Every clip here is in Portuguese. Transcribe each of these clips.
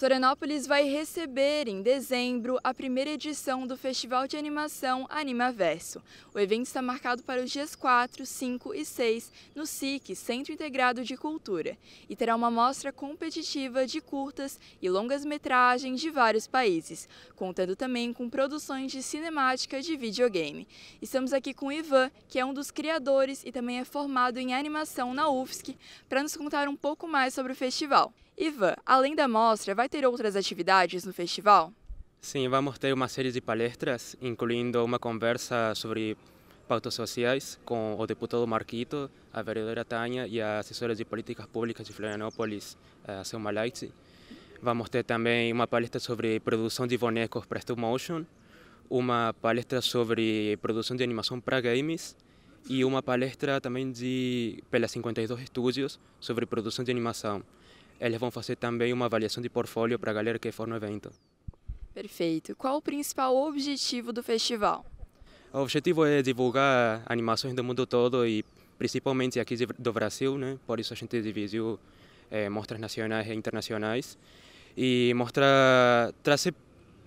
Florianópolis vai receber em dezembro a primeira edição do Festival de Animação Animaverso. O evento está marcado para os dias 4, 5 e 6 no SIC, Centro Integrado de Cultura, e terá uma mostra competitiva de curtas e longas metragens de vários países, contando também com produções de cinemática de videogame. Estamos aqui com o Ivan, que é um dos criadores e também é formado em animação na UFSC, para nos contar um pouco mais sobre o festival. Ivan, além da mostra, vai ter outras atividades no festival? Sim, vamos ter uma série de palestras, incluindo uma conversa sobre pautas sociais com o deputado Marquito, a vereadora Tânia e a assessora de políticas públicas de Florianópolis, a Selma Leite. Vamos ter também uma palestra sobre produção de bonecos para stop motion, uma palestra sobre produção de animação para games e uma palestra também de, pela 52 Estúdios sobre produção de animação eles vão fazer também uma avaliação de portfólio para a galera que for no evento. Perfeito. Qual o principal objetivo do festival? O objetivo é divulgar animações do mundo todo e principalmente aqui do Brasil, né? Por isso a gente dividiu é, mostras nacionais e internacionais e mostrar trazer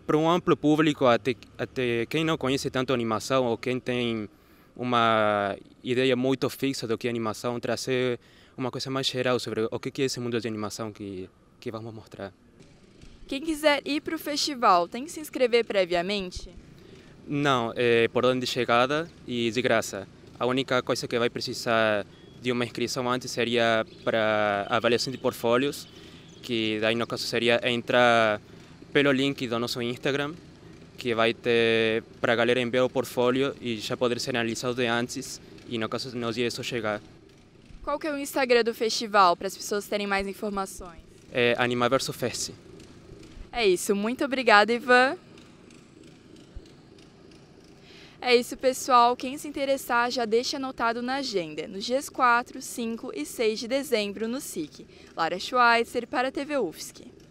para um amplo público até, até quem não conhece tanto animação ou quem tem uma ideia muito fixa do que é animação trazer uma coisa mais geral sobre o que é esse mundo de animação que, que vamos mostrar. Quem quiser ir para o festival tem que se inscrever previamente? Não, é eh, por ordem de chegada e de graça. A única coisa que vai precisar de uma inscrição antes seria para avaliação de portfólios, que daí no caso seria entrar pelo link do nosso Instagram, que vai ter eh, para a galera enviar o portfólio e já poder ser analisado de antes e no caso nos dias só chegar. Qual que é o Instagram do festival, para as pessoas terem mais informações? É vs Fest. É isso, muito obrigada, Ivan. É isso, pessoal. Quem se interessar já deixa anotado na agenda, nos dias 4, 5 e 6 de dezembro no SIC. Lara Schweitzer para a TV UFSC.